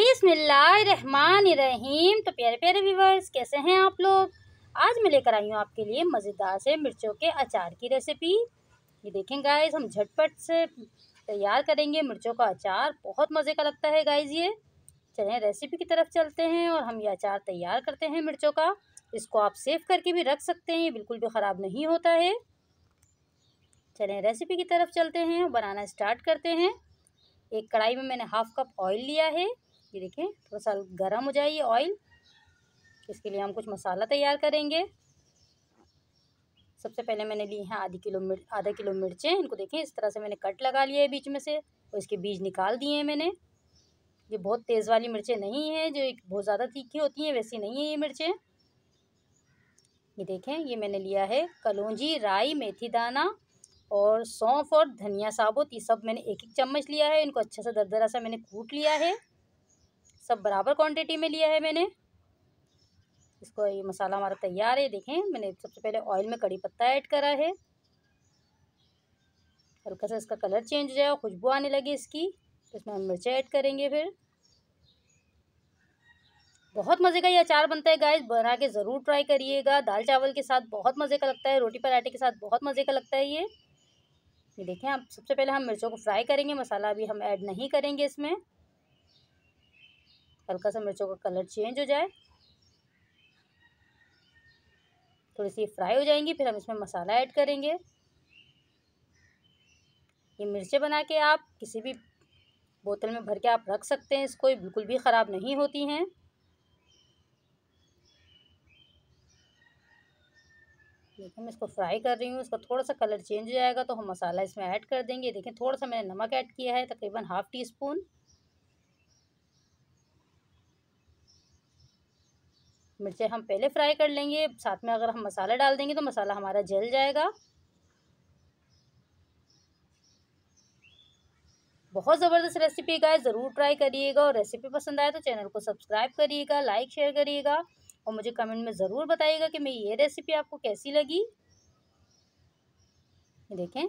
बिसमीम तो प्यारे प्यारे व्यूवर्स कैसे हैं आप लोग आज मैं लेकर आई हूँ आपके लिए मज़ेदार से मिर्चों के अचार की रेसिपी ये देखें गाइस हम झटपट से तैयार करेंगे मिर्चों का अचार बहुत मज़े का लगता है गाइस ये चलें रेसिपी की तरफ चलते हैं और हम ये अचार तैयार करते हैं मिर्चों का इसको आप सेव करके भी रख सकते हैं ये बिल्कुल भी ख़राब नहीं होता है चलें रेसिपी की तरफ चलते हैं बनाना स्टार्ट करते हैं एक कढ़ाई में मैंने हाफ़ कप ऑयल लिया है ये देखें थोड़ा सा गर्म हो जाए ये ऑयल इसके लिए हम कुछ मसाला तैयार करेंगे सबसे पहले मैंने ली हैं आधी किलो मिर्च आधा किलो मिर्चें इनको देखें इस तरह से मैंने कट लगा लिए है बीच में से और इसके बीज निकाल दिए हैं मैंने ये बहुत तेज़ वाली मिर्चें नहीं हैं जो बहुत ज़्यादा तीखी होती हैं वैसी नहीं है ये मिर्चें ये देखें ये मैंने लिया है कलौजी राई मेथी दाना और सौंफ और धनिया साबुत ये सब मैंने एक एक चम्मच लिया है इनको अच्छा सा दरा सा मैंने कूट लिया है सब बराबर क्वांटिटी में लिया है मैंने इसको ये मसाला हमारा तैयार है देखें मैंने सबसे पहले ऑयल में कड़ी पत्ता ऐड करा है हल्का सा इसका कलर चेंज हो जाए खुशबू आने लगे इसकी तो इसमें हम मिर्चा ऐड करेंगे फिर बहुत मज़े का ये अचार बनता है गाइस बना के ज़रूर ट्राई करिएगा दाल चावल के साथ बहुत मज़े का लगता है रोटी पराठे के साथ बहुत मज़े का लगता है ये ये देखें आप सबसे पहले हम मिर्चों को फ्राई करेंगे मसाला अभी हम ऐड नहीं करेंगे इसमें हल्का सा मिर्चों का कलर चेंज हो जाए थोड़ी सी फ्राई हो जाएंगी फिर हम इसमें मसाला ऐड करेंगे ये मिर्चें बना के आप किसी भी बोतल में भर के आप रख सकते हैं इसको बिल्कुल भी ख़राब नहीं होती हैं देखिए मैं इसको फ्राई कर रही हूँ इसका थोड़ा सा कलर चेंज हो जाएगा तो हम मसाला इसमें ऐड कर देंगे देखें थोड़ा सा मैंने नमक ऐड किया है तकरीबन हाफ़ टी स्पून मिर्चें हम पहले फ्राई कर लेंगे साथ में अगर हम मसाला डाल देंगे तो मसाला हमारा जल जाएगा बहुत ज़बरदस्त रेसिपी का है ज़रूर ट्राई करिएगा और रेसिपी पसंद आए तो चैनल को सब्सक्राइब करिएगा लाइक शेयर करिएगा और मुझे कमेंट में ज़रूर बताइएगा कि मैं ये रेसिपी आपको कैसी लगी देखें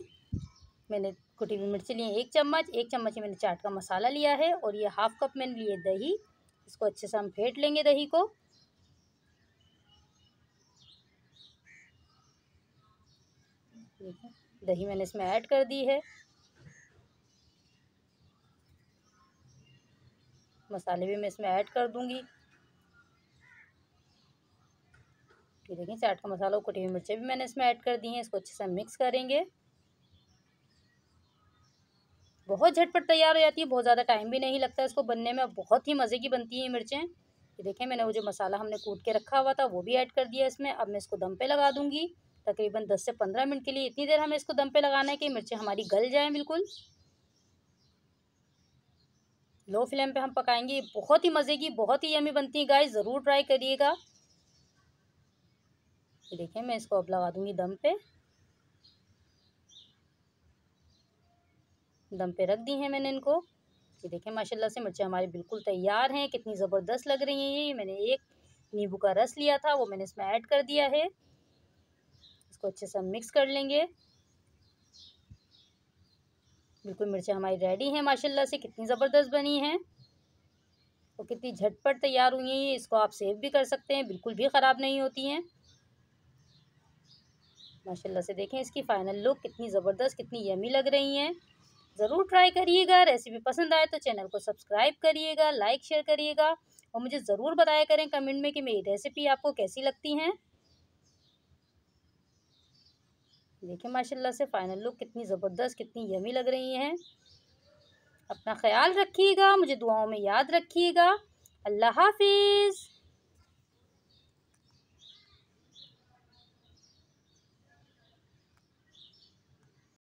मैंने कुटी हुई मिर्ची लिए एक चम्मच एक चम्मच मैंने चाट का मसाला लिया है और ये हाफ कप मैंने लिए दही इसको अच्छे से हम फेंट लेंगे दही को दही मैंने इसमें ऐड कर दी है मसाले भी मैं इसमें ऐड कर दूंगी ये देखिए चाट का मसाला और कुटी हुई मिर्चें भी मैंने इसमें ऐड कर दी हैं इसको अच्छे से मिक्स करेंगे बहुत झटपट तैयार हो जाती है बहुत ज़्यादा टाइम भी नहीं लगता इसको बनने में बहुत ही मज़े की बनती हैं ये मिर्चें ये देखें मैंने वो जो मसाला हमने कूट के रखा हुआ था वो भी ऐड कर दिया इसमें अब मैं इसको दम पे लगा दूँगी तकरीबन दस से पंद्रह मिनट के लिए इतनी देर हमें इसको दम पे लगाना है कि मिर्ची हमारी गल जाए बिल्कुल लो फ्लेम पे हम पकाएंगे बहुत ही मज़े की बहुत ही यमी बनती है गाय ज़रूर ट्राई करिएगा देखिए मैं इसको अब लगा दूँगी दम पे दम पे रख दी हैं मैंने इनको ये देखें माशाल्लाह से मिर्चें हमारी बिल्कुल तैयार हैं कितनी ज़बरदस्त लग रही हैं ये मैंने एक नींबू का रस लिया था वो मैंने इसमें ऐड कर दिया है इसको अच्छे से हम मिक्स कर लेंगे बिल्कुल मिर्चें हमारी रेडी हैं माशाल्लाह से कितनी ज़बरदस्त बनी हैं और कितनी झटपट तैयार हुई हैं इसको आप सेव भी कर सकते हैं बिल्कुल भी ख़राब नहीं होती हैं माशाल्लाह से देखें इसकी फ़ाइनल लुक कितनी ज़बरदस्त कितनी यमी लग रही हैं ज़रूर ट्राई करिएगा रेसिपी पसंद आए तो चैनल को सब्सक्राइब करिएगा लाइक शेयर करिएगा और मुझे ज़रूर बताया करें कमेंट में कि मेरी रेसिपी आपको कैसी लगती हैं देखिए माशाल्लाह से फाइनल लुक कितनी ज़बरदस्त कितनी यमी लग रही हैं अपना ख्याल रखिएगा मुझे दुआओं में याद रखिएगा अल्लाह हाफिज़